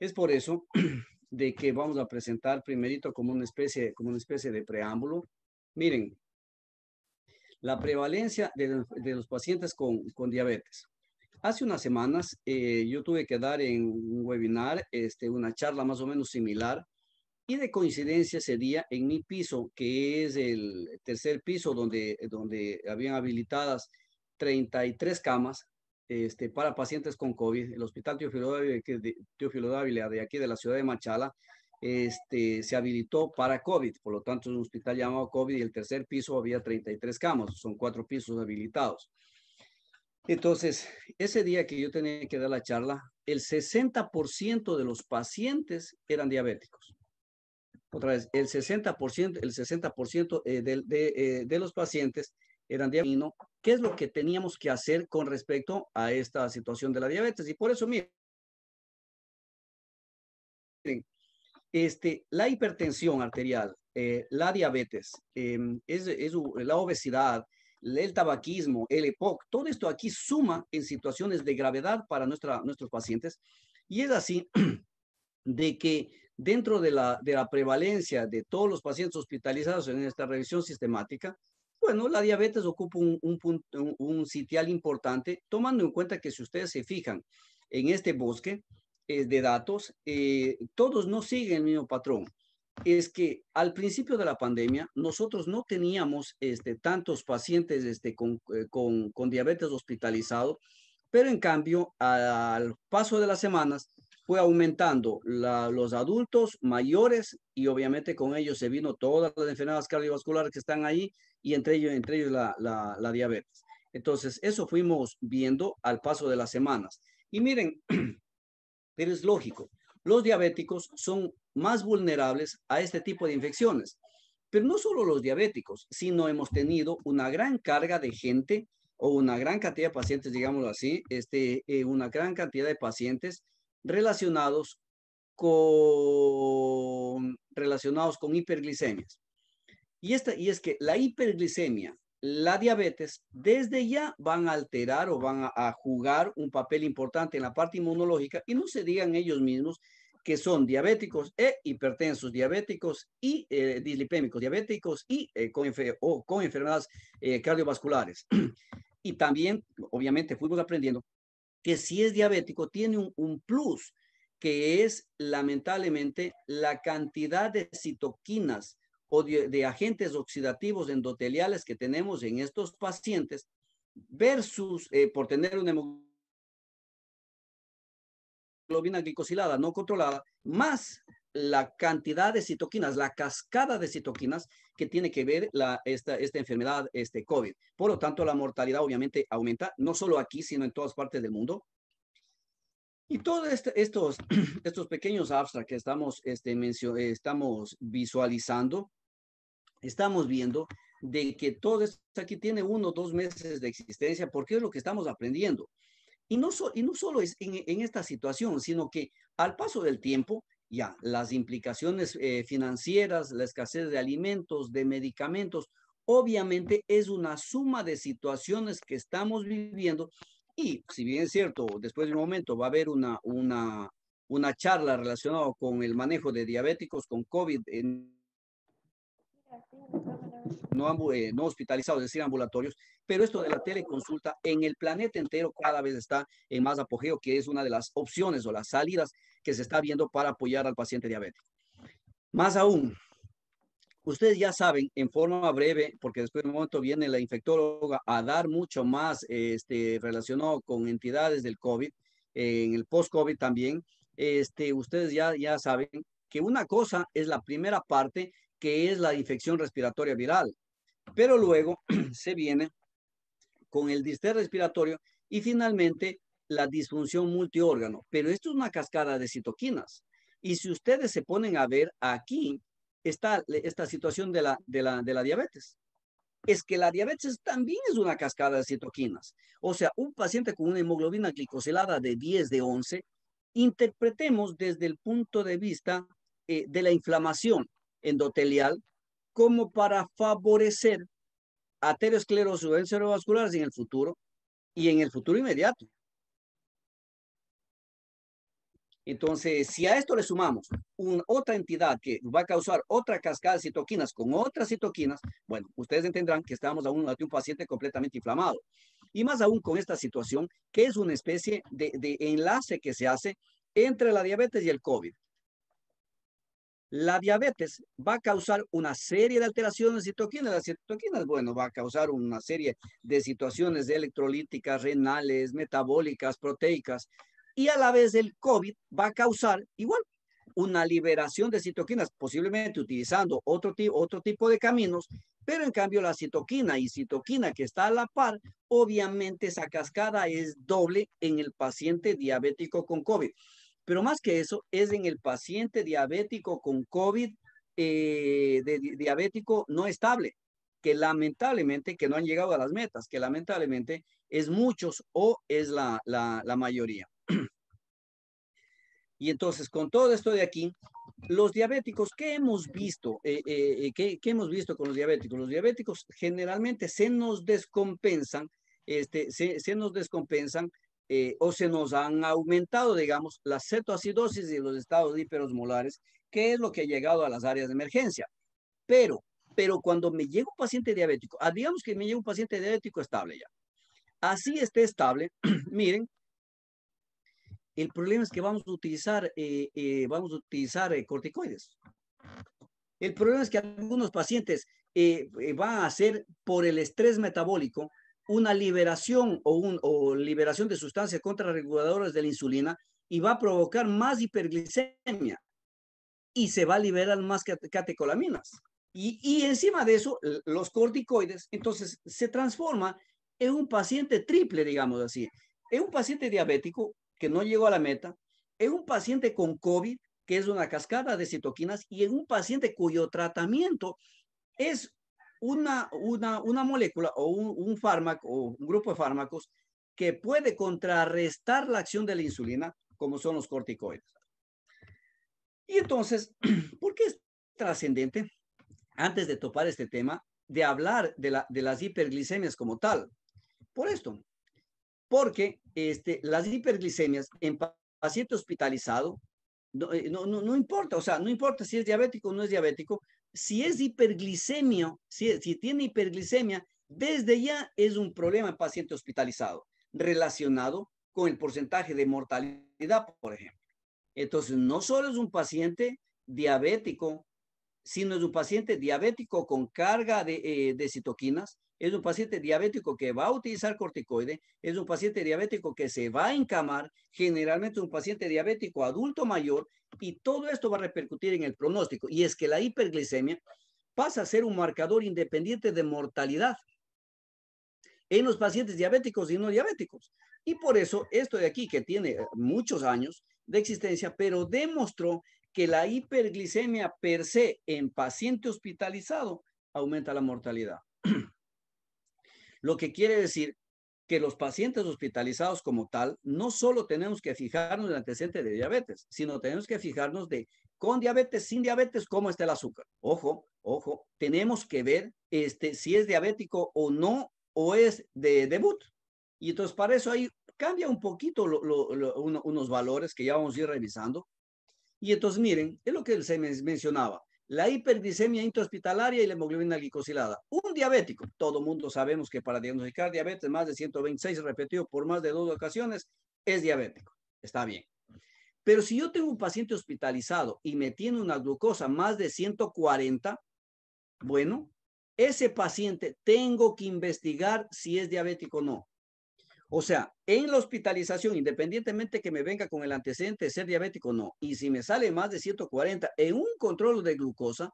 Es por eso de que vamos a presentar primerito como una especie, como una especie de preámbulo. Miren, la prevalencia de, los pacientes con, diabetes. Hace unas semanas eh, yo tuve que dar en un webinar este, una charla más o menos similar y de coincidencia ese día en mi piso, que es el tercer piso donde, donde habían habilitadas 33 camas, este, para pacientes con COVID. El Hospital Teofilo Dávila, de aquí de la ciudad de Machala este, se habilitó para COVID. Por lo tanto, es un hospital llamado COVID y el tercer piso había 33 camas. Son cuatro pisos habilitados. Entonces, ese día que yo tenía que dar la charla, el 60% de los pacientes eran diabéticos. Otra vez, el 60%, el 60 eh, de, de, eh, de, de los pacientes eran diabetes, ¿qué es lo que teníamos que hacer con respecto a esta situación de la diabetes? Y por eso, miren, este, la hipertensión arterial, eh, la diabetes, em, es, la obesidad, el tabaquismo, el EPOC, todo esto aquí suma en situaciones de gravedad para nuestra, nuestros pacientes. Y es así de que dentro de la, de la prevalencia de todos los pacientes hospitalizados en esta revisión sistemática, bueno, pues, la diabetes ocupa un, un, un, sitial importante, tomando en cuenta que si ustedes se fijan en este bosque eh, de datos, eh, todos no siguen el mismo patrón. Es que al principio de la pandemia nosotros no teníamos este, tantos pacientes este, eh, con, diabetes hospitalizado, pero en cambio al paso de las semanas fue aumentando los adultos mayores y obviamente con ellos se vino todas las enfermedades cardiovasculares que están ahí y entre ellos, entre ellos la, diabetes. Entonces, eso fuimos viendo al paso de las semanas. Y miren, pero es lógico, los diabéticos son más vulnerables a este tipo de infecciones. Pero no solo los diabéticos, sino hemos tenido una gran carga de gente o una gran cantidad de pacientes, digámoslo así, este, eh, una gran cantidad de pacientes relacionados con, relacionados con hiperglicemias. Y, y es que la hiperglicemia, la diabetes, desde ya van a alterar o van a, jugar un papel importante en la parte inmunológica y no se digan ellos mismos que son diabéticos e hipertensos, diabéticos y eh, dislipémicos, diabéticos y eh, con, enfermedades eh, cardiovasculares. y también, obviamente, fuimos aprendiendo que si es diabético tiene un, un plus, que es lamentablemente la cantidad de citoquinas o de, agentes oxidativos endoteliales que tenemos en estos pacientes versus eh, por tener una hemoglobina glicosilada no controlada, más la cantidad de citoquinas, la cascada de citoquinas que tiene que ver la, esta, esta enfermedad, este COVID. Por lo tanto, la mortalidad obviamente aumenta, no solo aquí, sino en todas partes del mundo. Y todos este, estos, estos pequeños abstracts que estamos, este, estamos visualizando estamos viendo de que todo esto aquí tiene uno o dos meses de existencia, porque es lo que estamos aprendiendo. Y no, y no solo es en, esta situación, sino que al paso del tiempo, ya las implicaciones eh, financieras, la escasez de alimentos, de medicamentos, obviamente es una suma de situaciones que estamos viviendo. Y si bien es cierto, después de un momento va a haber una, una, una charla relacionada con el manejo de diabéticos con COVID en no, eh, no hospitalizados, es decir, ambulatorios, pero esto de la teleconsulta en el planeta entero cada vez está en más apogeo, que es una de las opciones o las salidas que se está viendo para apoyar al paciente diabético. Más aún, ustedes ya saben en forma breve, porque después de un momento viene la infectóloga a dar mucho más este, relacionado con entidades del COVID, en el post-COVID también, este, ustedes ya, ya saben que una cosa es la primera parte que es la infección respiratoria viral. Pero luego se viene con el distrés respiratorio y finalmente la disfunción multiórgano. Pero esto es una cascada de citoquinas. Y si ustedes se ponen a ver aquí, está esta situación de la, de la, diabetes es que la diabetes también es una cascada de citoquinas. O sea, un paciente con una hemoglobina glicosilada de 10, de 11, interpretemos desde el punto de vista eh, de la inflamación endotelial como para favorecer aterosclerosis cerebrovasculares en el futuro y en el futuro inmediato. Entonces, si a esto le sumamos una, otra entidad que va a causar otra cascada de citoquinas con otras citoquinas, bueno, ustedes entenderán que estamos aún ante un paciente completamente inflamado. Y más aún con esta situación, que es una especie de, de enlace que se hace entre la diabetes y el COVID. La diabetes va a causar una serie de alteraciones de citoquinas. Las citoquinas, bueno, va a causar una serie de situaciones de electrolíticas, renales, metabólicas, proteicas. Y a la vez el COVID va a causar igual una liberación de citoquinas, posiblemente utilizando otro, otro tipo de caminos, pero en cambio la citoquina y citoquina que está a la par, obviamente esa cascada es doble en el paciente diabético con COVID. Pero más que eso, es en el paciente diabético con COVID, eh, de, diabético no estable, que lamentablemente, que no han llegado a las metas, que lamentablemente es muchos o es la, mayoría. Y entonces, con todo esto de aquí, los diabéticos, ¿qué hemos visto? Eh, eh, ¿qué, ¿qué, hemos visto con los diabéticos? Los diabéticos generalmente se nos descompensan, este, se, se nos descompensan eh, o se nos han aumentado, digamos, la cetoacidosis y los estados hiperosmolares que es lo que ha llegado a las áreas de emergencia. Pero, pero cuando me llega un paciente diabético, ah, digamos que me llega un paciente diabético estable ya, así esté estable, miren, el problema es que vamos a utilizar, eh, eh, vamos a utilizar corticoides. El problema es que algunos pacientes van a hacer por el estrés metabólico una liberación o, un, liberación de sustancias contrarreguladoras de la insulina y va a provocar más hiperglicemia y se va a liberar más catecolaminas. Y, y encima de eso, los corticoides, entonces se transforma en un paciente triple, digamos así, en un paciente diabético que no llegó a la meta, en un paciente con COVID, que es una cascada de citoquinas, y en un paciente cuyo tratamiento es una, molécula o un, fármaco o un grupo de fármacos que puede contrarrestar la acción de la insulina, como son los corticoides. Y entonces, ¿por qué es trascendente, antes de topar este tema, de hablar de, las hiperglicemias como tal? Por esto, porque este, las hiperglicemias en paciente hospitalizado, eh, no importa, o sea, no importa si es diabético o no es diabético, si es hiperglicemia, si, tiene hiperglicemia, desde ya es un problema en paciente hospitalizado relacionado con el porcentaje de mortalidad, por ejemplo. Entonces, no solo es un paciente diabético, sino es un paciente diabético con carga de, eh, de citoquinas, es un paciente diabético que va a utilizar corticoide, es un paciente diabético que se va a encamar, generalmente es un paciente diabético adulto mayor, y todo esto va a repercutir en el pronóstico. Y es que la hiperglicemia pasa a ser un marcador independiente de mortalidad en los pacientes diabéticos y no diabéticos. Y por eso esto de aquí, que tiene eh, muchos años de existencia, pero demostró que la hiperglicemia per se en paciente hospitalizado aumenta la mortalidad. Lo que quiere decir que los pacientes hospitalizados como tal, no solo tenemos que fijarnos en el antecedente de diabetes, sino tenemos que fijarnos de con diabetes, sin diabetes, cómo está el azúcar. Ojo, ojo, tenemos que ver este, si es diabético o no, o es de debut. Y entonces para eso ahí cambia un poquito unos valores que ya vamos a ir revisando. Y entonces miren, es lo que se mencionaba, la hiperglicemia intrahospitalaria y la hemoglobina glicosilada. Un diabético, todo mundo sabemos que para diagnosticar diabetes más de 126 repetido por más de dos ocasiones es diabético. Está bien. Pero si yo tengo un paciente hospitalizado y me tiene una glucosa más de 140, bueno, ese paciente tengo que investigar si es diabético o no. O sea, en la hospitalización, independientemente que me venga con el antecedente de ser diabético o no, y si me sale más de 140 en un control de glucosa,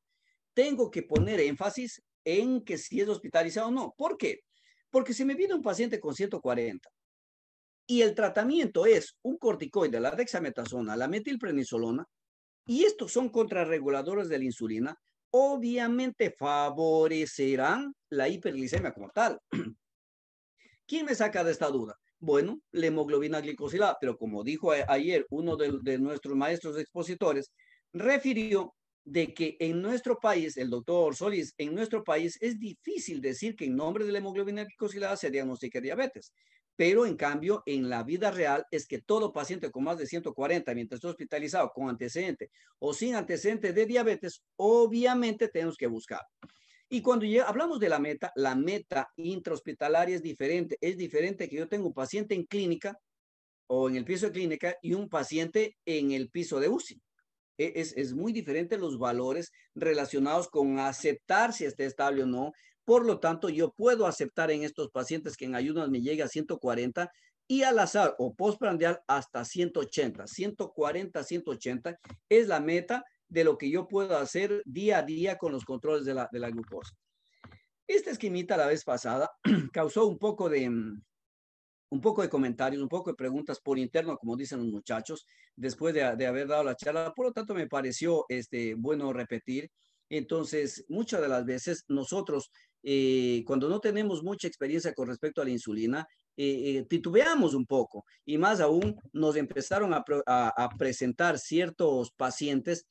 tengo que poner énfasis en que si es hospitalizado o no. ¿Por qué? Porque si me viene un paciente con 140 y el tratamiento es un corticoide, la dexametasona, la metilprenisolona, y estos son contrarreguladores de la insulina, obviamente favorecerán la hiperglicemia como tal. ¿Quién me saca de esta duda? Bueno, la hemoglobina glicosilada, pero como dijo ayer uno de, nuestros maestros expositores, refirió de que en nuestro país, el doctor Solís, en nuestro país es difícil decir que en nombre de la hemoglobina glicosilada se diagnostica diabetes. Pero en cambio, en la vida real es que todo paciente con más de 140, mientras está hospitalizado con antecedente o sin antecedente de diabetes, obviamente tenemos que buscar. Y cuando ya hablamos de la meta, la meta intrahospitalaria es diferente. Es diferente que yo tengo un paciente en clínica o en el piso de clínica y un paciente en el piso de UCI. E, es, es muy diferente los valores relacionados con aceptar si está estable o no. Por lo tanto, yo puedo aceptar en estos pacientes que en ayunas me llega a 140 y al azar o postprandial hasta 180. 140, 180 es la meta de lo que yo puedo hacer día a día con los controles de la, de glucosa. Esta esquimita la vez pasada causó un poco de un poco de comentarios, un poco de preguntas por interno, como dicen los muchachos, después de, haber dado la charla. Por lo tanto, me pareció este, bueno repetir. Entonces, muchas de las veces nosotros, eh, cuando no tenemos mucha experiencia con respecto a la insulina, eh, eh, titubeamos un poco y más aún nos empezaron a presentar ciertos pacientes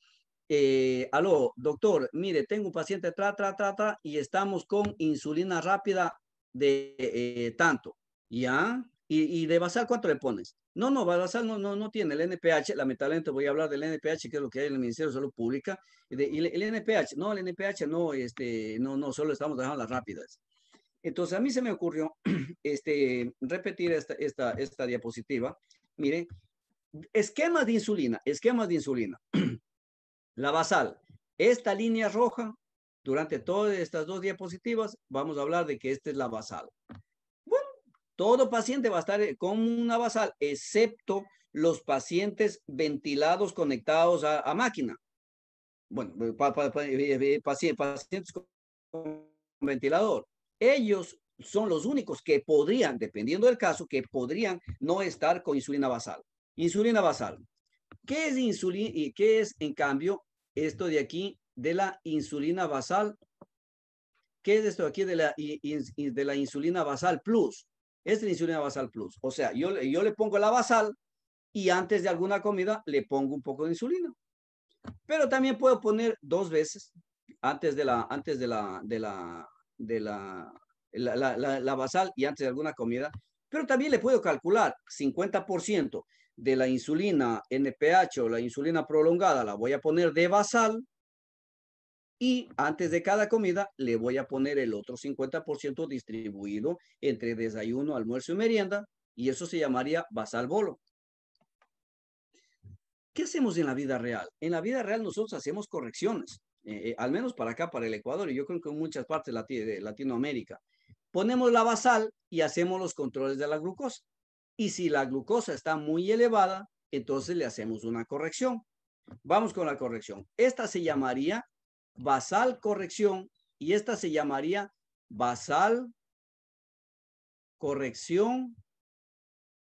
eh, aló, doctor, mire, tengo un paciente, tra, tra, y estamos con insulina rápida de eh, tanto, ¿ya? Y, de basal, ¿cuánto le pones? No, no, basal no, no, no tiene el NPH, lamentablemente voy a hablar del NPH, que es lo que hay en el Ministerio de Salud Pública, y, el, NPH, no, el NPH no, este, no, no, solo estamos dejando las rápidas. Entonces, a mí se me ocurrió este, repetir esta, esta, esta diapositiva. Mire, esquemas de insulina, esquemas de insulina. la basal. Esta línea roja, durante todas estas dos diapositivas, vamos a hablar de que esta es la basal. Bueno, todo paciente va a estar eh, con una basal, excepto los pacientes ventilados conectados a, máquina. Bueno, eh, eh, pacientes con ventilador. Ellos son los únicos que podrían, dependiendo del caso, que podrían no estar con insulina basal. Insulina basal. ¿Qué es insulina y qué es, en cambio, esto de aquí de la insulina basal? ¿Qué es esto aquí de la, de la insulina basal plus? Es la insulina basal plus. O sea, yo, yo le pongo la basal y antes de alguna comida le pongo un poco de insulina. Pero también puedo poner dos veces antes de la, antes de la, de la, de la, la, la basal y antes de alguna comida. Pero también le puedo calcular 50% de la insulina NPH o la insulina prolongada, la voy a poner de basal y antes de cada comida le voy a poner el otro 50% distribuido entre desayuno, almuerzo y merienda y eso se llamaría basal bolo. ¿Qué hacemos en la vida real? En la vida real nosotros hacemos correcciones, eh, eh, al menos para acá, para el Ecuador y yo creo que en muchas partes de Latinoamérica. Ponemos la basal y hacemos los controles de la glucosa. Y si la glucosa está muy elevada, entonces le hacemos una corrección. Vamos con la corrección. Esta se llamaría basal corrección y esta se llamaría basal corrección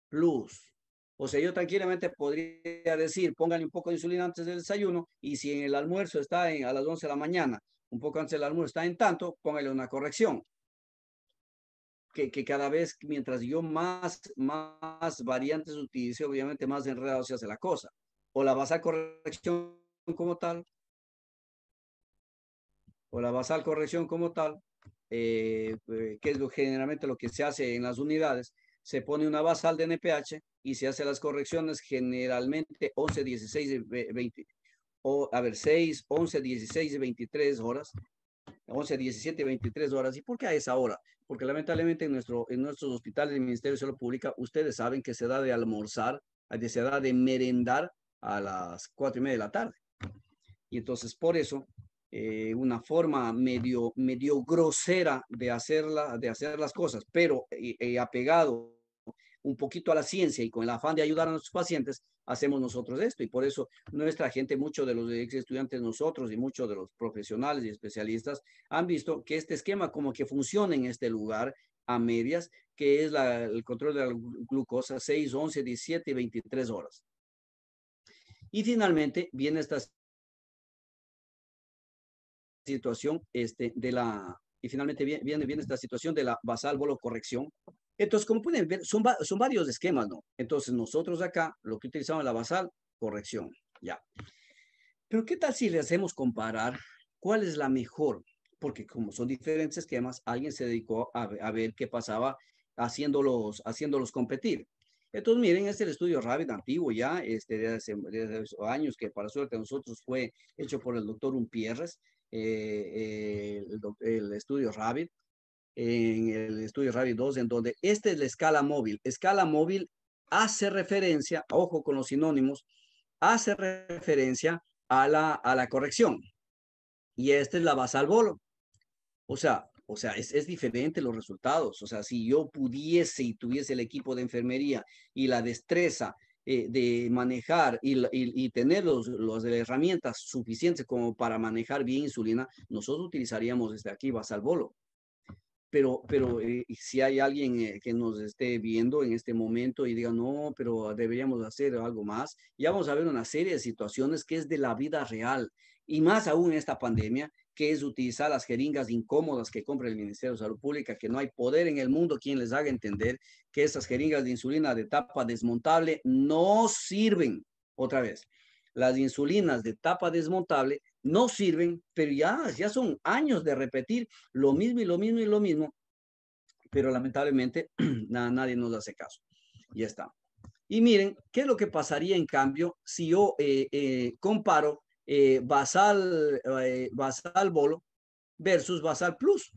plus. O sea, yo tranquilamente podría decir, póngale un poco de insulina antes del desayuno y si en el almuerzo está en, a las 11 de la mañana, un poco antes del almuerzo está en tanto, póngale una corrección que, cada vez, mientras yo más, más variantes utilice, obviamente más enredado se hace la cosa. O la basal corrección como tal, o la basal corrección como tal, eh, eh que es lo, generalmente lo que se hace en las unidades, se pone una basal de NPH y se hace las correcciones generalmente 11, 16, 20, o a ver, 6, 11, 16 y 23 horas 11, 17, 23 horas. ¿Y por qué a esa hora? Porque lamentablemente en, nuestro, en nuestros hospitales del Ministerio de Salud Pública, ustedes saben que se da de almorzar, se da de merendar a las 4 y media de la tarde. Y entonces por eso eh, una forma medio, medio grosera de, hacerla, de hacer las cosas, pero eh, eh, apegado un poquito a la ciencia y con el afán de ayudar a nuestros pacientes, hacemos nosotros esto. Y por eso nuestra gente, muchos de los ex estudiantes nosotros y muchos de los profesionales y especialistas han visto que este esquema como que funciona en este lugar a medias, que es el control de la glucosa 6, 11, 17 y 23 horas. Y finalmente viene esta situación este, de la, y finalmente viene, viene esta situación de la basal bolo corrección, entonces, como pueden ver, son, varios esquemas, ¿no? Entonces, nosotros acá, lo que utilizamos en la basal, corrección, ya. Pero, ¿qué tal si le hacemos comparar cuál es la mejor? Porque como son diferentes esquemas, alguien se dedicó a, ver qué pasaba haciéndolos, haciéndolos competir. Entonces, miren, este es el estudio Rabbit antiguo ya, este, desde hace, años, que para suerte a nosotros fue hecho por el doctor Umpierres, eh, eh, el, el, estudio Rabbit, en el estudio RARI 2, en donde esta es la escala móvil. Escala móvil hace referencia, ojo con los sinónimos, hace referencia a la, a la corrección. Y esta es la basal bolo. O sea, o sea, es, diferente los resultados. O sea, si yo pudiese y tuviese el equipo de enfermería y la destreza eh, de manejar y, tener las los herramientas suficientes como para manejar bien insulina, nosotros utilizaríamos desde aquí al bolo pero, eh, si hay alguien eh, que nos esté viendo en este momento y diga, no, pero deberíamos hacer algo más, ya vamos a ver una serie de situaciones que es de la vida real y más aún en esta pandemia, que es utilizar las jeringas incómodas que compra el Ministerio de Salud Pública, que no hay poder en el mundo quien les haga entender que esas jeringas de insulina de tapa desmontable no sirven. Otra vez, las insulinas de tapa desmontable no sirven, pero ya, ya son años de repetir lo mismo y lo mismo y lo mismo, pero lamentablemente nada nadie nos hace caso. Ya está. Y miren, ¿qué es lo que pasaría en cambio si yo eh, eh, comparo eh, basal, basal bolo versus basal plus?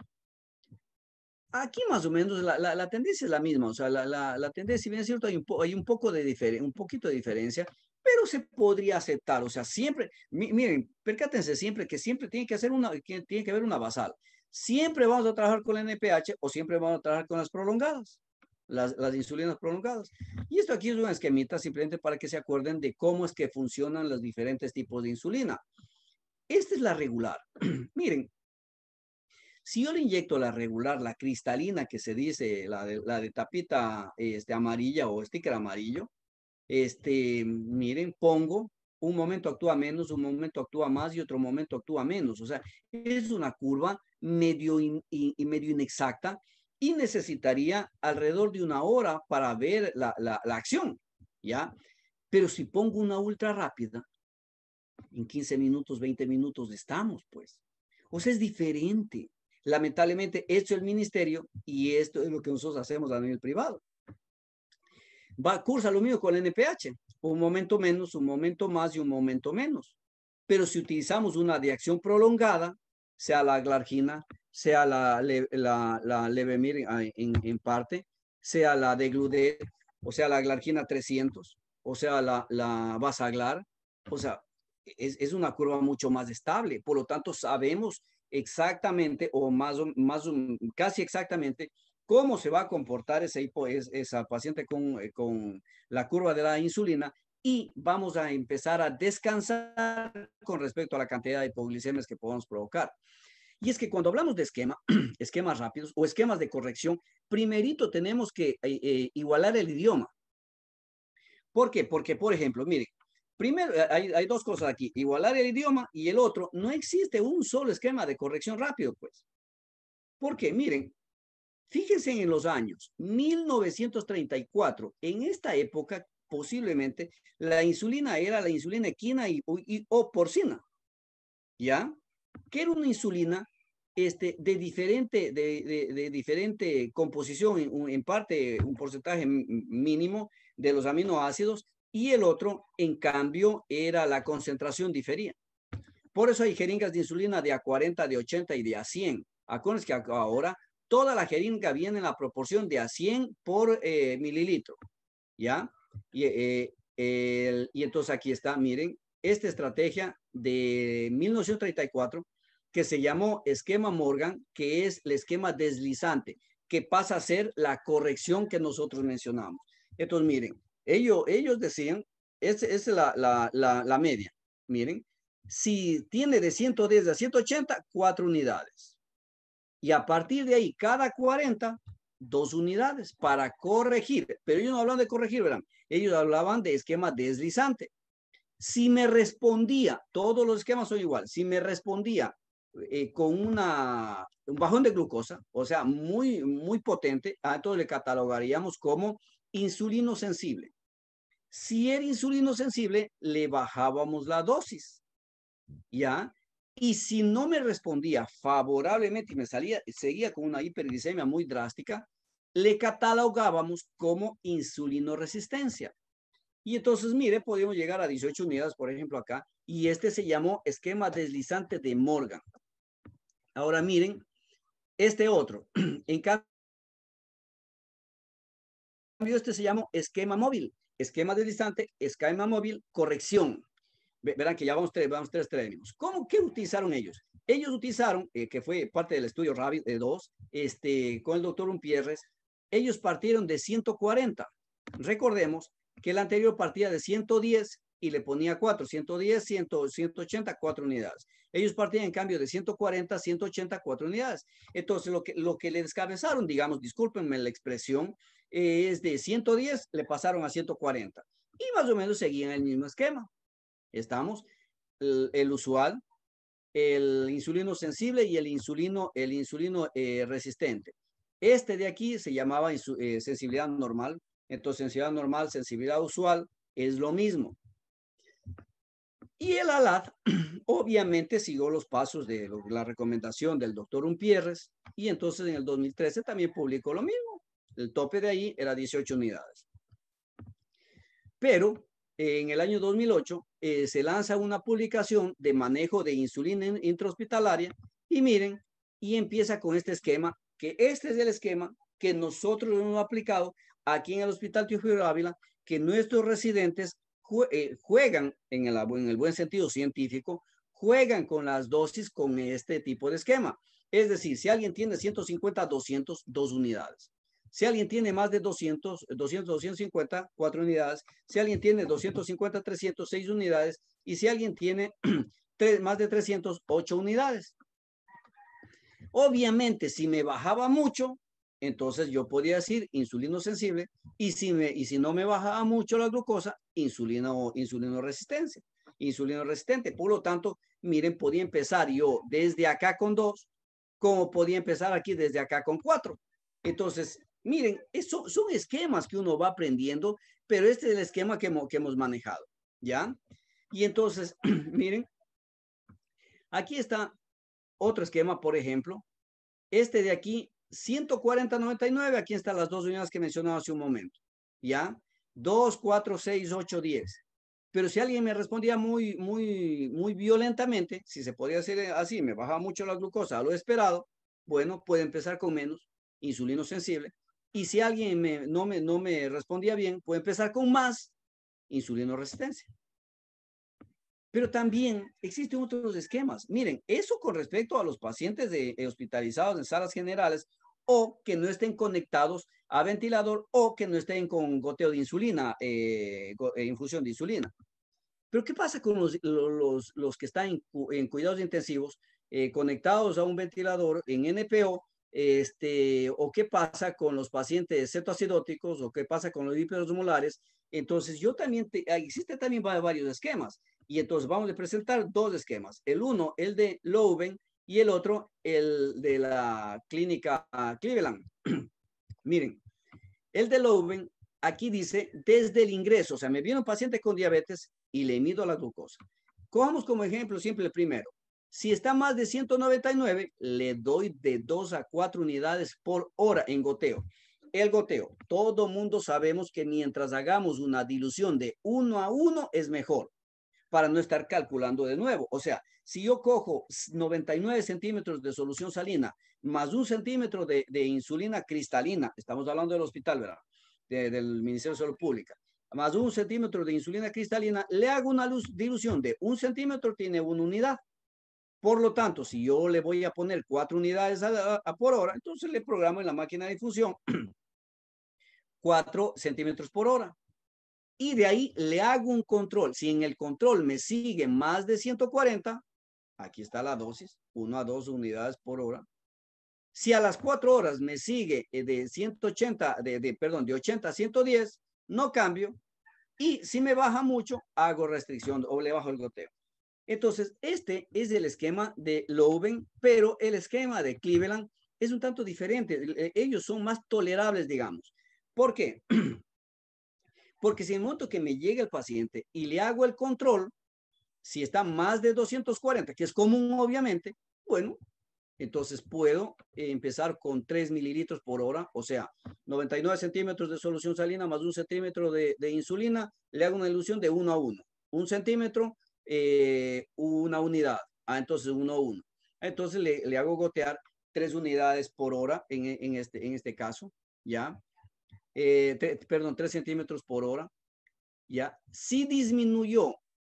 Aquí más o menos la, tendencia es la misma, o sea, la, tendencia, si bien es cierto, hay un, hay un poco de diferencia, un poquito de diferencia, pero se podría aceptar, o sea, siempre, miren, percátense siempre que siempre tiene que, hacer una, tiene que haber una basal. Siempre vamos a trabajar con la NPH o siempre vamos a trabajar con las prolongadas, las, insulinas prolongadas. Y esto aquí es una esquemita simplemente para que se acuerden de cómo es que funcionan los diferentes tipos de insulina. Esta es la regular. miren, si yo le inyecto la regular, la cristalina que se dice, la de, la de tapita este, amarilla o sticker amarillo, este, miren, pongo, un momento actúa menos, un momento actúa más y otro momento actúa menos. O sea, es una curva medio, y medio inexacta y necesitaría alrededor de una hora para ver la, acción, ¿ya? Pero si pongo una ultra rápida, en 15 minutos, 20 minutos estamos, pues. O sea, es diferente. Lamentablemente, esto es el ministerio y esto es lo que nosotros hacemos a nivel privado va, cursa lo mismo con el NPH, un momento menos, un momento más y un momento menos. Pero si utilizamos una de acción prolongada, sea la glargina, sea la, la, la levemir ah, en, en, parte, sea la de o sea la glargina 300, o sea la, la vasaglar, o sea, es, es, una curva mucho más estable. Por lo tanto, sabemos exactamente o más más casi exactamente cómo se va a comportar esa, esa paciente eh, con, la curva de la insulina y vamos a empezar a descansar con respecto a la cantidad de hipoglicemias que podemos provocar. Y es que cuando hablamos de esquema, esquemas rápidos o esquemas de corrección, primerito tenemos que eh, eh, igualar el idioma. ¿Por qué? Porque, por ejemplo, miren, primero hay, hay, dos cosas aquí, igualar el idioma y el otro, no existe un solo esquema de corrección rápido, pues. ¿Por qué? miren, Fíjense en los años, 1934, en esta época posiblemente la insulina era la insulina equina y, o porcina, ¿ya? Que era una insulina este, de, diferente, de, diferente composición, en, parte un porcentaje mínimo de los aminoácidos y el otro, en cambio, era la concentración difería. Por eso hay jeringas de insulina de a 40, de 80 y de a 100. Acuérdense que ahora toda la jeringa viene en la proporción de a 100 por eh, mililitro, ¿ya? Eh, y, entonces aquí está, miren, esta estrategia de 1934 que se llamó esquema Morgan, que es el esquema deslizante, que pasa a ser la corrección que nosotros mencionamos. Entonces, miren, ellos, ellos decían, esa es la, media, miren, si tiene de 110 a 180, cuatro unidades. Y a partir de ahí, cada 40, dos unidades para corregir. Pero ellos no hablan de corregir, ¿verdad? Ellos hablaban de esquema deslizante. Si me respondía, todos los esquemas son igual, si me respondía eh, con una, un bajón de glucosa, o sea, muy, muy potente, a ah, entonces le catalogaríamos como insulino sensible. Si era insulino sensible, le bajábamos la dosis. ¿Ya? Y si no me respondía favorablemente y me salía, seguía con una hiperglicemia muy drástica, le catalogábamos como insulinoresistencia. Y entonces, mire, podíamos llegar a 18 unidades, por ejemplo, acá, y este se llamó esquema deslizante de Morgan. Ahora miren, este otro, en cambio, este se llamó esquema móvil, esquema deslizante, esquema móvil, corrección verán que ya vamos tres, vamos tres términos. ¿Cómo, qué utilizaron ellos? Ellos utilizaron, eh, que fue parte del estudio Rabbit 2, eh, este, con el doctor Umpierres, ellos partieron de 140. Recordemos que el anterior partía de 110 y le ponía 4, 110, 180, 4 unidades. Ellos partían en cambio de 140, 180, 4 unidades. Entonces, lo que, lo que le descabezaron, digamos, discúlpenme la expresión, eh, es de 110, le pasaron a 140. Y más o menos seguían el mismo esquema. Estamos, el, usual, el insulino sensible y el insulino, el insulino eh, resistente. Este de aquí se llamaba eh, sensibilidad normal. Entonces, sensibilidad normal, sensibilidad usual es lo mismo. Y el ALAD, obviamente, siguió los pasos de la recomendación del doctor Umpierres y entonces en el 2013 también publicó lo mismo. El tope de ahí era 18 unidades. Pero en el año 2008 eh, se lanza una publicación de manejo de insulina intrahospitalaria y miren, y empieza con este esquema, que este es el esquema que nosotros hemos aplicado aquí en el Hospital Teofilo Ávila, que nuestros residentes eh, juegan, en el, en el buen sentido científico, juegan con las dosis con este tipo de esquema. Es decir, si alguien tiene 150, 200, dos unidades. Si alguien tiene más de 200, 200, 250, 4 unidades. Si alguien tiene 250, 300, 6 unidades. Y si alguien tiene más de 300, unidades. Obviamente, si me bajaba mucho, entonces yo podía decir insulino sensible. Y si, me, y si no me bajaba mucho la glucosa, insulina insulino resistencia. Insulino resistente. Por lo tanto, miren, podía empezar yo desde acá con 2, como podía empezar aquí desde acá con 4. Entonces, Miren, esos son esquemas que uno va aprendiendo, pero este es el esquema que, hemos, hemos manejado, ¿ya? Y entonces, miren, aquí está otro esquema, por ejemplo. Este de aquí, 99, aquí están las dos unidades que mencionaba hace un momento, ¿ya? 2, 4, 6, 8, 10. Pero si alguien me respondía muy, muy, muy violentamente, si se podía hacer eh, así, me bajaba mucho la glucosa a lo esperado, bueno, puede empezar con menos, insulino sensible, y si alguien me, no, me, no me respondía bien, puede empezar con más insulino resistencia. Pero también existen otros esquemas. Miren, eso con respecto a los pacientes de, eh, hospitalizados en salas generales o que no estén conectados a ventilador o que no estén con goteo de insulina, eh, eh, infusión de insulina. Pero ¿qué pasa con los, los, los que están en, cuidados intensivos conectados a un ventilador en NPO este, o qué pasa con los pacientes cetoacidóticos, o qué pasa con los lípidos molares. Entonces, yo también, existe ah, también varios esquemas, y entonces vamos a presentar dos esquemas. El uno, el de Loven, y el otro, el de la clínica ah, Cleveland. Miren, el de Loven, aquí dice desde el ingreso, o sea, me viene un paciente con diabetes y le mido la glucosa. Cogamos como ejemplo siempre el primero. Si está más de 199, le doy de 2 a 4 unidades por hora en goteo. El goteo, todo mundo sabemos que mientras hagamos una dilución de 1 a 1 es mejor para no estar calculando de nuevo. O sea, si yo cojo 99 centímetros de solución salina más un centímetro de, insulina cristalina, estamos hablando del hospital, ¿verdad? del Ministerio de Salud Pública, más un centímetro de insulina cristalina, le hago una dilución de un centímetro, tiene una unidad. Por lo tanto, si yo le voy a poner cuatro unidades a, por hora, entonces le programo en la máquina de difusión 4 centímetros por hora. Y de ahí le hago un control. Si en el control me sigue más de 140, aquí está la dosis, 1 a 2 unidades por hora. Si a las cuatro horas me sigue eh, de 180, de, de, perdón, de 80 a 110, no cambio. Y si me baja mucho, hago restricción o le bajo el goteo. Entonces, este es el esquema de Loven, pero el esquema de Cleveland es un tanto diferente. Eh, ellos son más tolerables, digamos. ¿Por qué? Porque si en el momento que me llega el paciente y le hago el control, si está más de 240, que es común obviamente, bueno, entonces puedo eh, empezar con 3 mililitros por hora, o sea, 99 centímetros de solución salina más un centímetro de, insulina, le hago una dilución de 1 a 1. Un centímetro, eh, una unidad. Ah, entonces uno, a uno. Entonces le, hago gotear tres unidades por hora en, este, en este caso, ¿ya? Eh, perdón, tres centímetros por hora, ¿ya? Si disminuyó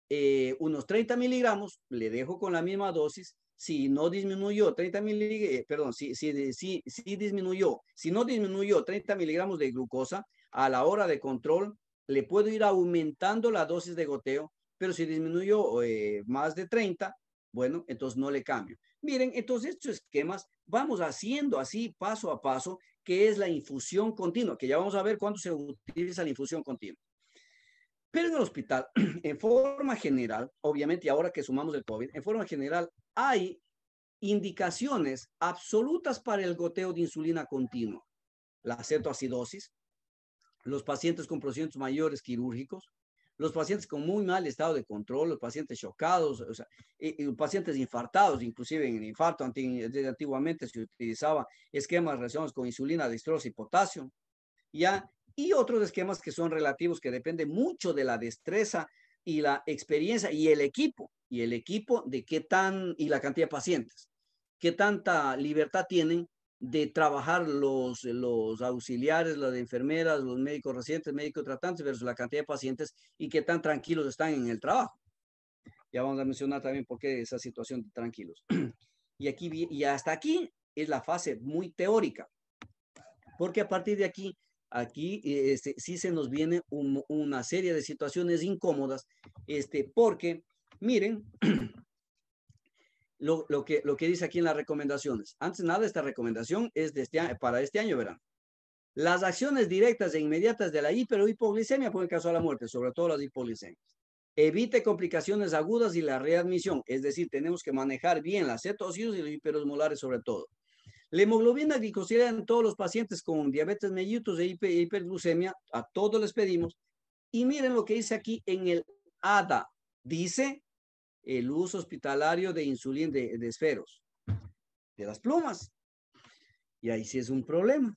eh, unos 30 miligramos, le dejo con la misma dosis. Si no disminuyó 30 miligramos, perdón, si, si, si, si disminuyó, si no disminuyó 30 miligramos de glucosa, a la hora de control, le puedo ir aumentando la dosis de goteo pero si disminuyó eh, más de 30, bueno, entonces no le cambio. Miren, entonces estos esquemas vamos haciendo así paso a paso, que es la infusión continua, que ya vamos a ver cuándo se utiliza la infusión continua. Pero en el hospital, en forma general, obviamente, ahora que sumamos el COVID, en forma general hay indicaciones absolutas para el goteo de insulina continua. La cetoacidosis, los pacientes con procedimientos mayores quirúrgicos, los pacientes con muy mal estado de control, los pacientes chocados, o sea, y, pacientes infartados, inclusive en infarto, antiguamente se utilizaba esquemas relacionados con insulina, destroza y potasio, ¿ya? Y otros esquemas que son relativos, que depende mucho de la destreza y la experiencia y el equipo, y el equipo de qué tan, y la cantidad de pacientes, qué tanta libertad tienen de trabajar los, los auxiliares, las enfermeras, los médicos recientes, médicos tratantes versus la cantidad de pacientes y que tan tranquilos están en el trabajo. Ya vamos a mencionar también por qué esa situación de tranquilos. Y, aquí, y hasta aquí es la fase muy teórica, porque a partir de aquí, aquí eh, este, sí se nos viene una serie de situaciones incómodas, este, porque, miren, lo, que, lo que dice aquí en las recomendaciones. Antes nada, esta recomendación es este para este año, verán. Las acciones directas e inmediatas de la hiper o el caso de la muerte, sobre todo las hipoglicemias. Evite complicaciones agudas y la readmisión, es decir, tenemos que manejar bien las cetosis y los hiperosmolares sobre todo. La hemoglobina glicosida en todos los pacientes con diabetes mellitus e hiperglucemia, a todos les pedimos. Y miren lo que dice aquí en el ADA. Dice el uso hospitalario de insulina de, esferos, de las plumas. Y ahí sí es un problema,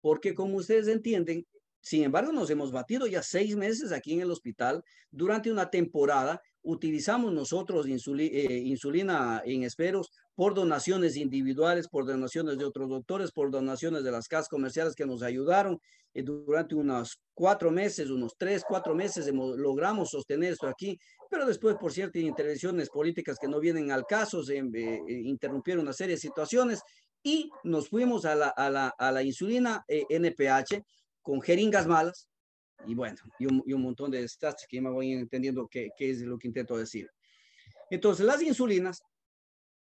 porque como ustedes entienden, sin embargo, nos hemos batido ya seis meses aquí en el hospital. Durante una temporada utilizamos nosotros insulina eh, en esferos por donaciones individuales, por donaciones de otros doctores, por donaciones de las casas comerciales que nos ayudaron. Eh, durante unos cuatro meses, unos tres, cuatro meses, logramos sostener esto aquí, pero después, por ciertas intervenciones políticas que no vienen al caso, se eh, eh, interrumpieron una serie de situaciones y nos fuimos a la, a la, a la insulina NPH con jeringas malas y bueno, y un, y un montón de desastres que ya me voy entendiendo qué, qué es lo que intento decir. Entonces, las insulinas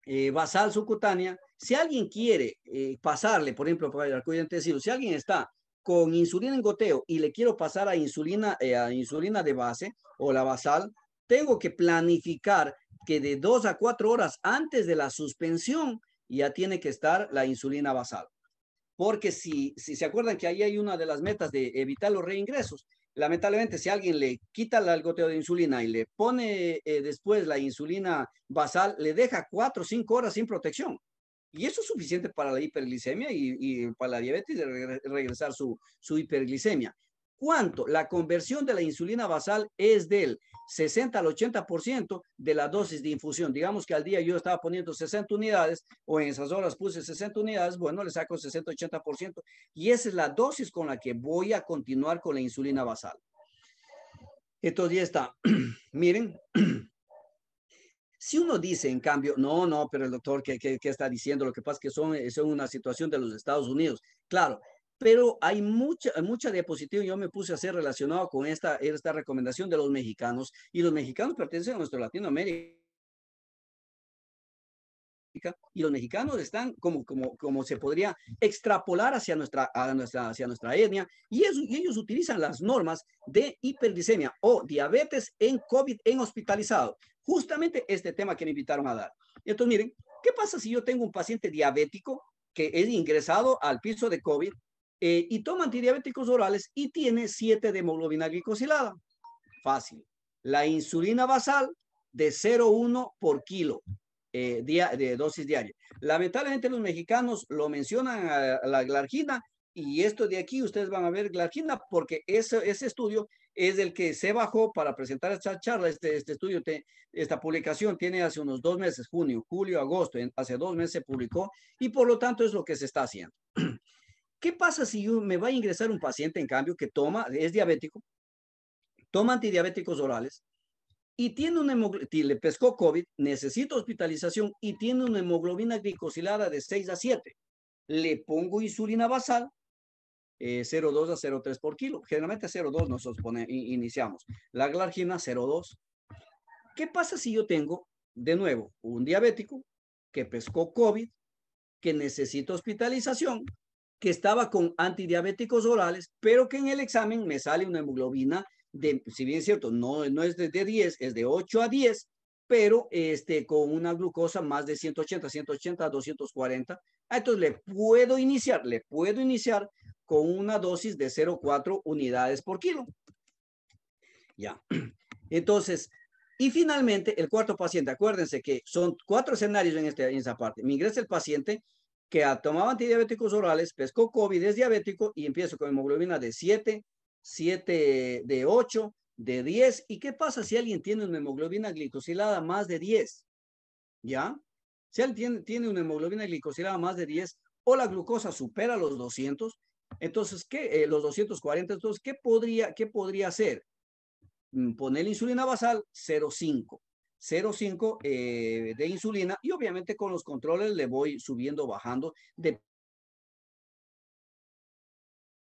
eh, basal subcutánea, si alguien quiere eh, pasarle, por ejemplo, para el decir si alguien está con insulina en goteo y le quiero pasar a insulina, eh, insulina de base o la basal, tengo que planificar que de dos a cuatro horas antes de la suspensión ya tiene que estar la insulina basal. Porque si, si se acuerdan que ahí hay una de las metas de evitar los reingresos, lamentablemente, si alguien le quita el goteo de insulina y le pone eh, después la insulina basal, le deja cuatro o cinco horas sin protección. Y eso es suficiente para la hiperglicemia y, para la diabetes de regresar su, su hiperglicemia. ¿Cuánto? La conversión de la insulina basal es del 60 al 80% de la dosis de infusión. Digamos que al día yo estaba poniendo 60 unidades o en esas horas puse 60 unidades, bueno, le saco 60-80% y esa es la dosis con la que voy a continuar con la insulina basal. Entonces ya está. Miren, si uno dice, en cambio, no, no, pero el doctor, ¿qué, está diciendo? Lo que pasa es que son, es una situación de los Estados Unidos. Claro, pero hay mucha, mucha diapositiva, yo me puse a hacer relacionado con esta, esta recomendación de los mexicanos, y los mexicanos pertenecen a nuestra Latinoamérica. Y los mexicanos están como, como, como se podría extrapolar hacia nuestra, nuestra, hacia nuestra etnia, y, ellos utilizan las normas de hiperglicemia o diabetes en COVID en hospitalizado. Justamente este tema que me invitaron a dar. Entonces, miren, ¿qué pasa si yo tengo un paciente diabético que es ingresado al piso de COVID eh, y toma antidiabéticos orales y tiene 7 de hemoglobina glicosilada. Fácil. La insulina basal de 0,1 por kilo eh, de dosis diaria. Lamentablemente los mexicanos lo mencionan a, la glargina y esto de aquí ustedes van a ver glargina porque ese, ese estudio es el que se bajó para presentar esta charla, este, este estudio, esta publicación tiene hace unos dos meses, junio, julio, agosto, hace dos meses se publicó y por lo tanto es lo que se está haciendo. ¿Qué pasa si yo me va a ingresar un paciente, en cambio, que toma, es diabético, toma antidiabéticos orales y tiene una le pescó COVID, necesita hospitalización y tiene una hemoglobina glicosilada de 6 a 7? Le pongo insulina basal, 0,2 eh, a 0,3 por kilo. Generalmente 0,2 nosotros pone, iniciamos. La glargina 0,2. ¿Qué pasa si yo tengo, de nuevo, un diabético que pescó COVID, que necesita hospitalización, que estaba con antidiabéticos orales, pero que en el examen me sale una hemoglobina de, si bien es cierto, no, no es de, 10, es de 8 a 10, pero este, con una glucosa más de 180, 180, 240. Entonces le puedo iniciar, le puedo iniciar con una dosis de 0,4 unidades por kilo. Ya. Entonces, y finalmente, el cuarto paciente, acuérdense que son cuatro escenarios en, este, en esa parte. Me ingresa el paciente, que ha tomado antidiabéticos orales, pescó COVID, es diabético y empiezo con hemoglobina de 7, 7 de 8, de 10. ¿Y qué pasa si alguien tiene una hemoglobina glicosilada más de 10? ¿Ya? Si alguien tiene, una hemoglobina glicosilada más de 10 o la glucosa supera los 200, entonces, ¿qué? Eh, los 240, entonces, ¿qué podría, qué podría hacer? Mm, poner insulina basal 0,5. 0,5 eh, de insulina y obviamente con los controles le voy subiendo, o bajando,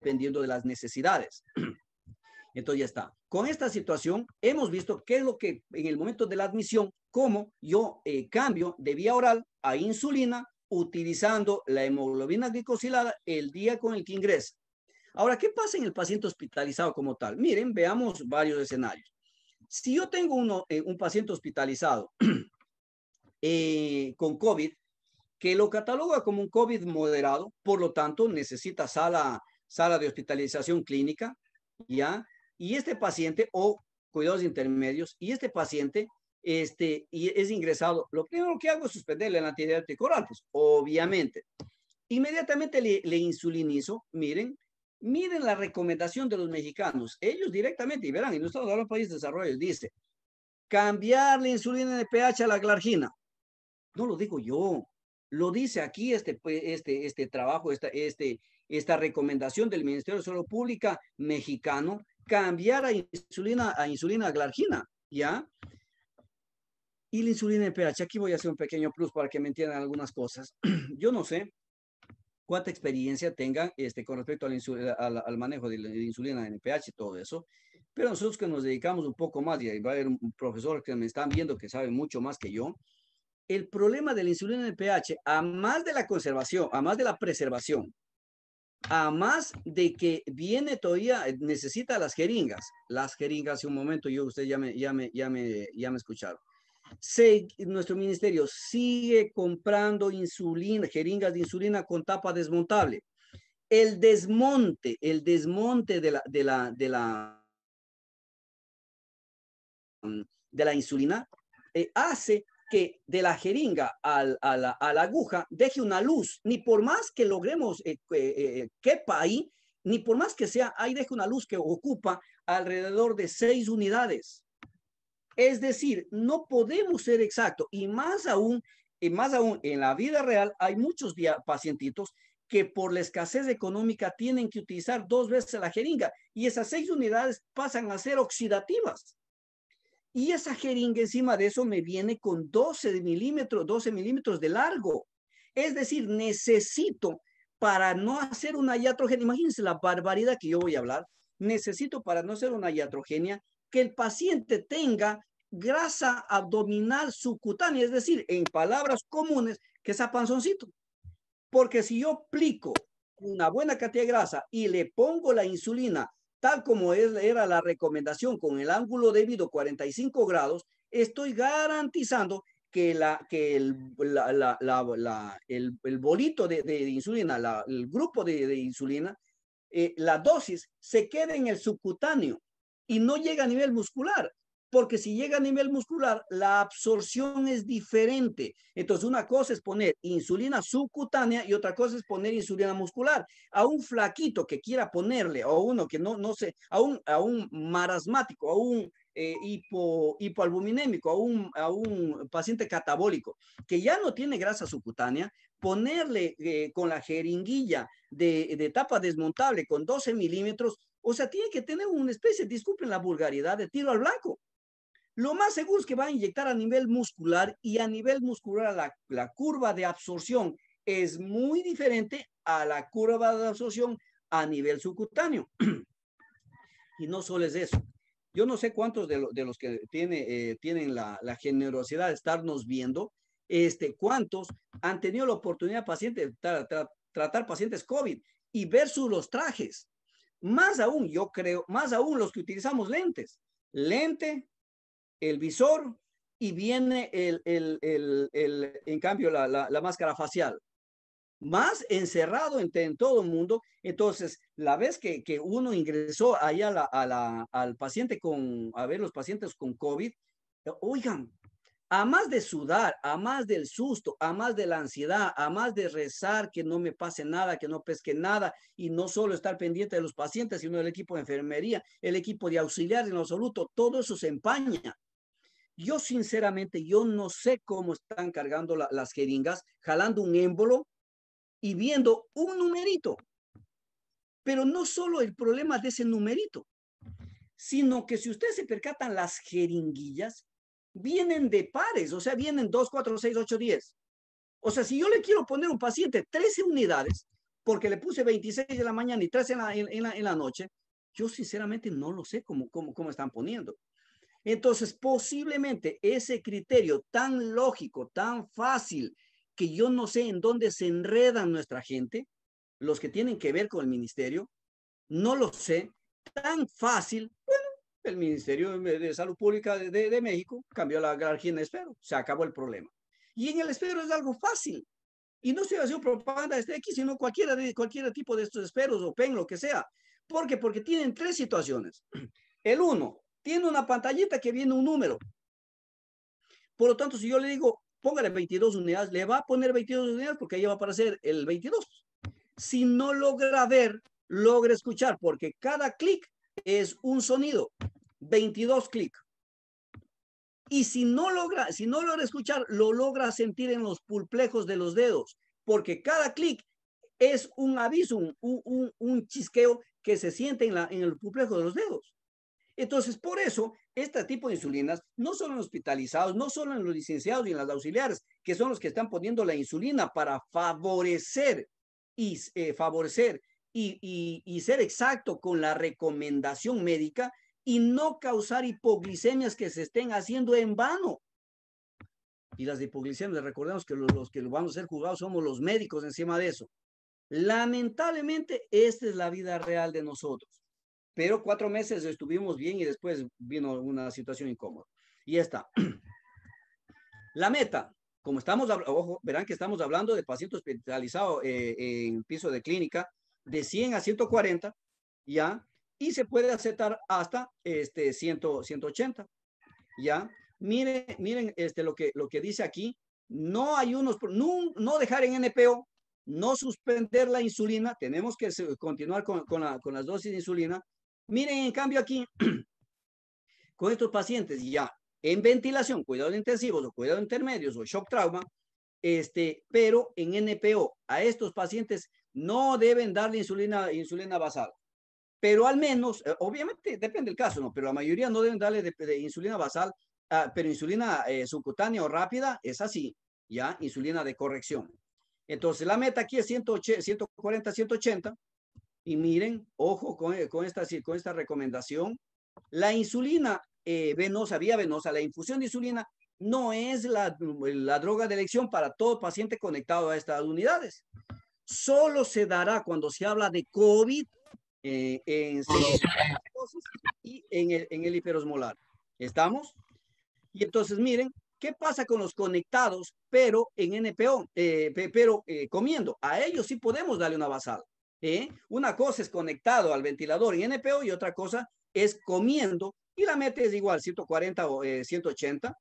dependiendo de las necesidades. Entonces ya está. Con esta situación hemos visto qué es lo que en el momento de la admisión, cómo yo eh, cambio de vía oral a insulina utilizando la hemoglobina glicosilada el día con el que ingresa. Ahora, ¿qué pasa en el paciente hospitalizado como tal? Miren, veamos varios escenarios si yo tengo uno, eh, un paciente hospitalizado eh, con COVID, que lo cataloga como un COVID moderado, por lo tanto necesita sala, sala de hospitalización clínica, ¿ya? Y este paciente, o cuidados intermedios, y este paciente este, y es ingresado, lo primero que hago es suspenderle la antibiótico oral, pues, obviamente. Inmediatamente le, le insulinizo, miren, Miren la recomendación de los mexicanos. Ellos directamente, y verán, y nosotros los de países de desarrollo, dice, cambiar la insulina de pH a la glargina. No lo digo yo, lo dice aquí este, pues, este, este trabajo, esta, este, esta recomendación del Ministerio de Salud Pública mexicano, cambiar a insulina a insulina glargina, ¿ya? Y la insulina de pH, aquí voy a hacer un pequeño plus para que me entiendan algunas cosas. Yo no sé, cuánta experiencia tengan este, con respecto eh, al, manejo de la insulina en el pH y todo eso. Pero nosotros que nos dedicamos un poco más, y va a haber un profesor que me están viendo que sabe mucho más que yo, el problema de la insulina en el pH, a más de la conservación, a más de la preservación, a más de que viene todavía, eh, necesita las jeringas. Las jeringas, hace un momento yo, usted ya me, ya me, ya me, ya me escucharon nuestro ministerio sigue comprando insulina, jeringas de insulina con tapa desmontable. El desmonte, el desmonte de la, de la, mm, insulina eh, hace que de la jeringa a, la, aguja deje una luz, ni por más que logremos eh, que eh, quepa ahí, ni por más que sea, ahí deje una luz que ocupa alrededor de seis unidades. Es decir, no podemos ser exactos y más aún, más aún en la vida real hay muchos pacientitos que por la escasez económica tienen que utilizar dos veces la jeringa y esas seis unidades pasan a ser oxidativas. Y esa jeringa encima de eso me viene con 12 milímetros, 12 milímetros de largo. Es decir, necesito para no hacer una iatrogenia, imagínense la barbaridad que yo voy a hablar, necesito para no hacer una iatrogenia que el paciente tenga grasa abdominal subcutánea, es decir, en palabras comunes, que sea panzoncito. Porque si yo aplico una buena cantidad de grasa y le pongo la insulina, tal como era la recomendación con el ángulo debido 45 grados, estoy garantizando que, el, bolito de, insulina, el grupo de, insulina, eh, la dosis se quede en el subcutáneo y no llega a nivel muscular, porque si llega a nivel muscular, la absorción es diferente. Entonces, una cosa es poner insulina subcutánea y otra cosa es poner insulina muscular. A un flaquito que quiera ponerle, o uno que no, no sé, a un, a un marasmático, a un eh, hipo, hipoalbuminémico, a un, a un paciente catabólico que ya no tiene grasa subcutánea, ponerle eh, con la jeringuilla de, de tapa desmontable con 12 milímetros o sea, tiene que tener una especie, disculpen la vulgaridad, de tiro al blanco. Lo más seguro es que va a inyectar a nivel muscular y a nivel muscular la, curva de absorción es muy diferente a la curva de absorción a nivel subcutáneo. y no solo es eso. Yo no sé cuántos de, los que eh, tienen la, generosidad de estarnos viendo, este, cuántos han tenido la oportunidad de tratar pacientes COVID y sus los trajes. Más aún, yo creo, más aún los que utilizamos lentes. Lente, el visor y viene el, el, el, en cambio, la, máscara facial. Más encerrado en, todo el mundo. Entonces, la vez que, uno ingresó ahí a al paciente con, a ver, los pacientes con COVID, oigan, a más de sudar, a más del susto, a más de la ansiedad, a más de rezar que no me pase nada, que no pesque nada, y no solo estar pendiente de los pacientes, sino del equipo de enfermería, el equipo de auxiliar en absoluto, todo eso se empaña. Yo sinceramente, yo no sé cómo están cargando las jeringas, jalando un émbolo y viendo un numerito. Pero no solo el problema de ese numerito, sino que si ustedes se percatan las jeringuillas, vienen de pares, o sea, vienen 2, 4, 6, 8, 10. O sea, si yo le quiero poner a un paciente 13 unidades, porque le puse 26 de la mañana y 13 en la, noche, yo sinceramente no lo sé cómo, cómo, cómo están poniendo. Entonces, posiblemente ese criterio tan lógico, tan fácil, que yo no sé en dónde se enredan nuestra gente, los que tienen que ver con el ministerio, no lo sé, tan fácil, bueno, el Ministerio de Salud Pública de, México cambió la de espero, se acabó el problema. Y en el espero es algo fácil. Y no se hace propaganda de este X, sino cualquiera de cualquier tipo de estos esperos o PEN, lo que sea. ¿Por qué? Porque tienen tres situaciones. El uno, tiene una pantallita que viene un número. Por lo tanto, si yo le digo, póngale 22 unidades, le va a poner 22 unidades porque ahí va a aparecer el 22. Si no logra ver, logra escuchar, porque cada clic es un sonido. 22 clics. Y si no logra, si no logra escuchar, lo logra sentir en los pulplejos de los dedos, porque cada clic es un aviso, un, un, chisqueo que se siente en, la, en el pulplejo de los dedos. Entonces, por eso, este tipo de insulinas, no solo en hospitalizados, no solo en los licenciados y en las auxiliares, que son los que están poniendo la insulina para favorecer y eh, favorecer y ser exacto con la recomendación médica, y no causar hipoglicemias que se estén haciendo en vano. Y las hipoglicemias, recordemos que los, que lo van a ser juzgados somos los médicos encima de eso. Lamentablemente, esta es la vida real de nosotros. Pero cuatro meses estuvimos bien y después vino una situación incómoda. Y está. la meta, como estamos, ojo, verán que estamos hablando de pacientes hospitalizados eh, en piso de clínica, de 100 a 140, ya, y se puede aceptar hasta este 100, 180. ¿Ya? Miren, miren este, lo, que, lo que dice aquí. No hay unos, no, no dejar en NPO, no suspender la insulina, tenemos que continuar con, las dosis de insulina. Miren, en cambio aquí, con estos pacientes ya en ventilación, cuidados intensivos o cuidados intermedios o shock trauma, este, pero en NPO, a estos pacientes no deben darle insulina, insulina basal pero al menos, eh, obviamente depende del caso, ¿no? Pero la mayoría no deben darle de, insulina basal, ah, pero insulina eh, subcutánea o rápida es así, ¿ya? Insulina de corrección. Entonces, la meta aquí es 180, 140, 180. Y miren, ojo con, eh, con, esta, con esta recomendación. La insulina venosa, vía venosa, la infusión de insulina no es la, la droga de elección para todo paciente conectado a estas unidades. Solo se dará cuando se habla de COVID eh, en el, hiperosmolar. ¿Estamos? Y entonces miren, ¿qué pasa con los conectados, pero en NPO, eh, pero eh, comiendo? A ellos sí podemos darle una basal ¿eh? Una cosa es conectado al ventilador en NPO y otra cosa es comiendo y la meta es igual, 140 o 180.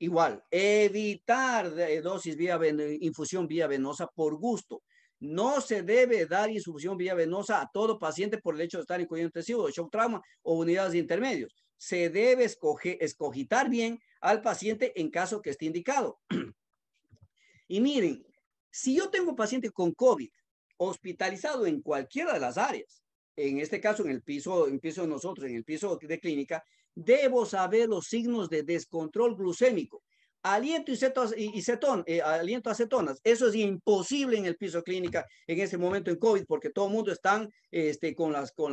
Igual, evitar dosis vía infusión vía venosa por gusto. No se debe dar vía venosa a todo paciente por el hecho de estar en cuidado intensivo, de shock trauma o unidades de intermedios. Se debe escoger, escogitar bien al paciente en caso que esté indicado. y miren, si yo tengo paciente con COVID hospitalizado en cualquiera de las áreas, en este caso en el piso, en el piso de nosotros, en el piso de clínica, debo saber los signos de descontrol glucémico aliento y, y, cetón, eh, aliento acetonas. Eso es imposible en el piso clínica en este momento en COVID porque todo el mundo está este, con, las, con,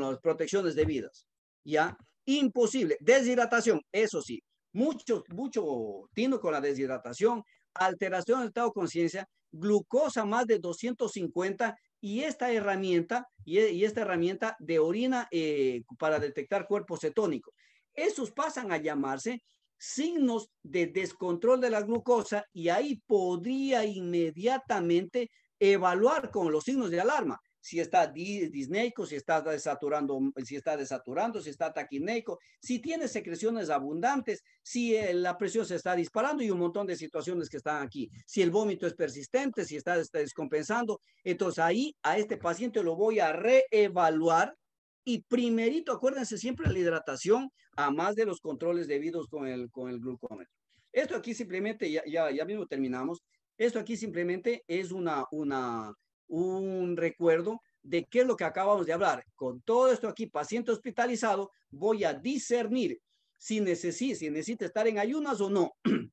las protecciones debidas. ¿Ya? Imposible. Deshidratación, eso sí. Mucho, mucho tino con la deshidratación, alteración del estado de conciencia, glucosa más de 250 y esta herramienta, y, esta herramienta de orina eh, para detectar cuerpos cetónico. Esos pasan a llamarse signos de descontrol de la glucosa y ahí podría inmediatamente evaluar con los signos de alarma si está disneico, si está desaturando, si está desaturando, si está taquineico, si tiene secreciones abundantes, si eh, la presión se está disparando y un montón de situaciones que están aquí. Si el vómito es persistente, si está descompensando, entonces ahí a este paciente lo voy a reevaluar y primerito, acuérdense siempre la hidratación, a más de los controles debidos con el, con el glucómetro. Esto aquí simplemente, ya, ya, ya mismo terminamos, esto aquí simplemente es una, una, un recuerdo de qué es lo que acabamos de hablar. Con todo esto aquí, paciente hospitalizado, voy a discernir si necesita, si necesita estar en ayunas o no.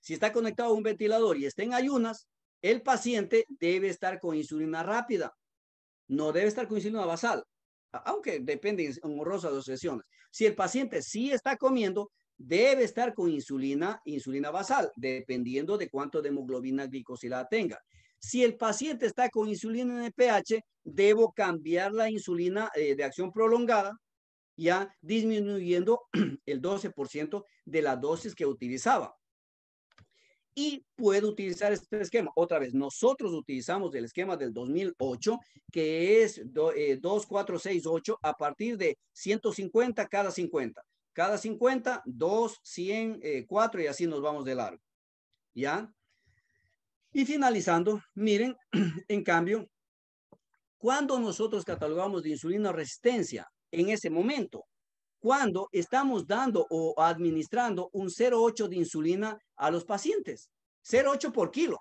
si está conectado a un ventilador y está en ayunas, el paciente debe estar con insulina rápida, no debe estar con insulina basal aunque depende en las dos sesiones. Si el paciente sí está comiendo, debe estar con insulina, insulina basal, dependiendo de cuánto de hemoglobina glicosilada tenga. Si el paciente está con insulina en el pH, debo cambiar la insulina eh, de acción prolongada, ya disminuyendo el 12% de la dosis que utilizaba y puedo utilizar este esquema. Otra vez, nosotros utilizamos el esquema del 2008, que es 2, 4, 6, 8, a partir de 150 cada 50. Cada 50, 2, 100, 4 y así nos vamos de largo. ¿Ya? Y finalizando, miren, en cambio, cuando nosotros catalogamos de insulina resistencia en ese momento, cuando estamos dando o administrando un 0,8 de insulina a los pacientes. 0,8 por kilo.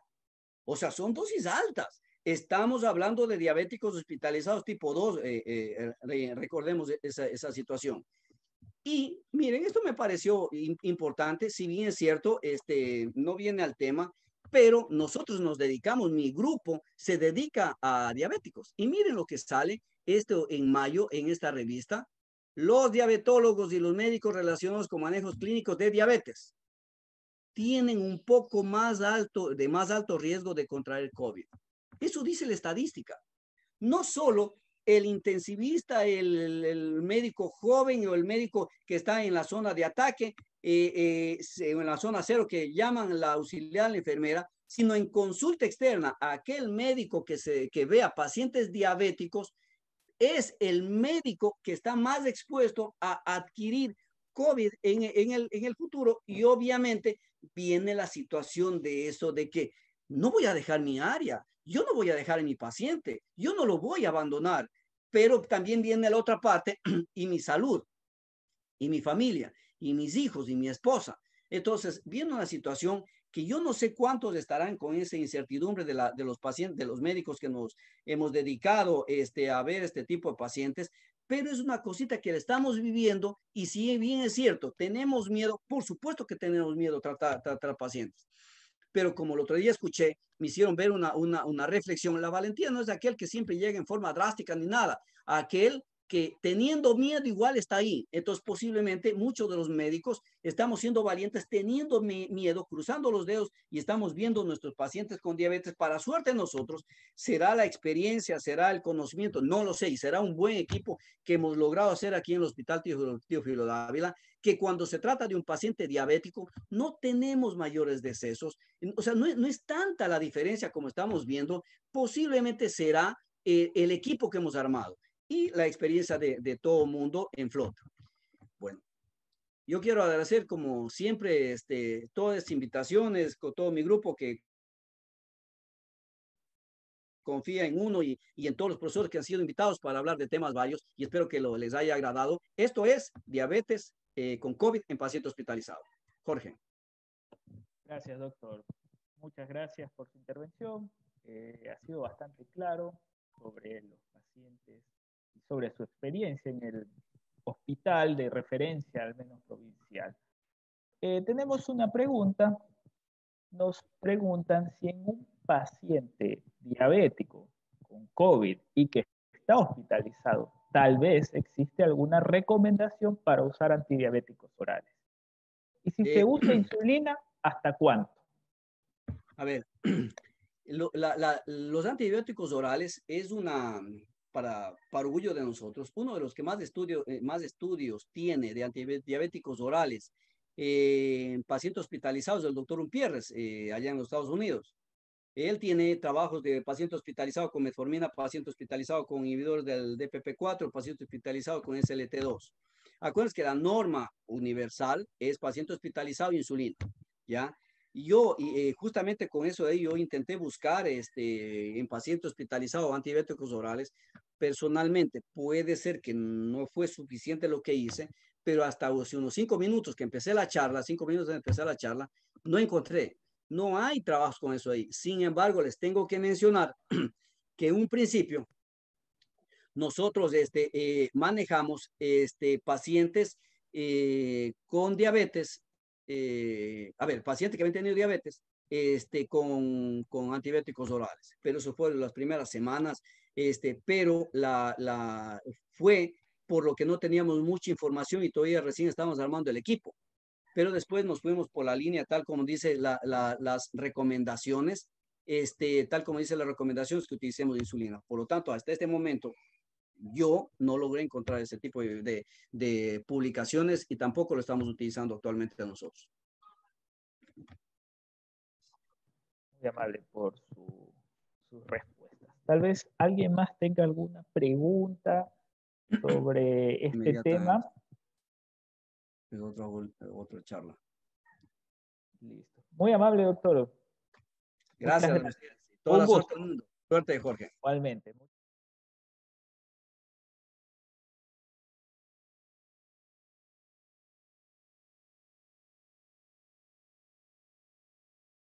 O sea, son dosis altas. Estamos hablando de diabéticos hospitalizados tipo 2, eh, eh, recordemos esa, esa, situación. Y miren, esto me pareció importante, si bien es cierto, este, no viene al tema, pero nosotros nos dedicamos, mi grupo se dedica a diabéticos. Y miren lo que sale esto en mayo en esta revista, los diabetólogos y los médicos relacionados con manejos clínicos de diabetes tienen un poco más alto, de más alto riesgo de contraer COVID. Eso dice la estadística. No solo el intensivista, el, médico joven o el médico que está en la zona de ataque, eh, eh en la zona cero que llaman la auxiliar, la enfermera, sino en consulta externa, a aquel médico que, se, que vea pacientes diabéticos es el médico que está más expuesto a adquirir COVID en, el, futuro y obviamente viene la situación de eso de que no voy a dejar mi área, yo no voy a dejar a mi paciente, yo no lo voy a abandonar, pero también viene la otra parte y mi salud y mi familia y mis hijos y mi esposa. Entonces, viene una situación que yo no sé cuántos estarán con esa incertidumbre de, los pacientes, de los médicos que nos hemos dedicado este, a ver este tipo de pacientes, pero es una cosita que le estamos viviendo y si bien es cierto, tenemos miedo, por supuesto que tenemos miedo a tratar, pacientes pero como el otro día escuché, me hicieron ver una, una, reflexión. La valentía no es aquel que siempre llega en forma drástica ni nada, aquel que teniendo miedo igual está ahí. Entonces posiblemente muchos de los médicos estamos siendo valientes teniendo miedo, cruzando los dedos y estamos viendo nuestros pacientes con diabetes. Para suerte nosotros, será la experiencia, será el conocimiento, no lo sé, y será un buen equipo que hemos logrado hacer aquí en el Hospital Tío de Ávila que cuando se trata de un paciente diabético no tenemos mayores decesos. O sea, no, no es tanta la diferencia como estamos viendo. Posiblemente será eh, el equipo que hemos armado y la experiencia de, de todo mundo en flota. Bueno, yo quiero agradecer como siempre este, todas las invitaciones con todo mi grupo que confía en uno y, en todos los profesores que han sido invitados para hablar de temas varios y espero que lo, les haya agradado. Esto es diabetes eh, con COVID en paciente hospitalizado. Jorge. Gracias, doctor. Muchas gracias por su intervención. Eh, ha sido bastante claro sobre los pacientes sobre su experiencia en el hospital de referencia, al menos provincial. Eh, tenemos una pregunta. Nos preguntan si en un paciente diabético con COVID y que está hospitalizado, tal vez existe alguna recomendación para usar antidiabéticos orales. Y si se eh, usa insulina, ¿hasta cuánto? A ver, los antibióticos orales es una, para, para orgullo de nosotros, uno de los que más, estudio, eh, más estudios tiene de antidiabéticos orales en eh, pacientes hospitalizados, el doctor Umpierres, eh, allá en los Estados Unidos. Él tiene trabajos de paciente hospitalizado con metformina, paciente hospitalizado con inhibidores del DPP4, paciente hospitalizado con SLT2. Acuérdense que la norma universal es paciente hospitalizado insulina, ¿ya? Yo eh, justamente con eso de eh, yo intenté buscar este, en paciente hospitalizado antibióticos orales. Personalmente puede ser que no fue suficiente lo que hice, pero hasta hace unos cinco minutos que empecé la charla, cinco minutos de empezar la charla, no encontré. No hay trabajos con eso ahí. Sin embargo, les tengo que mencionar que un principio nosotros este, eh, manejamos este, pacientes con diabetes eh, a ver, pacientes que habían tenido diabetes este, con, con, antibióticos orales, pero eso fue las primeras semanas, este, pero la, la, fue por lo que no teníamos mucha información y todavía recién estábamos armando el equipo. Pero después nos fuimos por la línea, tal como dice las recomendaciones, este, tal como dice las recomendaciones que utilicemos insulina. Por lo tanto, hasta este momento, yo no logré encontrar ese tipo de, publicaciones y tampoco lo estamos utilizando actualmente nosotros. Muy amable por su, sus respuestas. Tal vez alguien más tenga alguna pregunta sobre este tema. Es otra, charla. Listo. Muy amable, doctor. Gracias. gracias. Toda suerte Suerte, Jorge. Igualmente.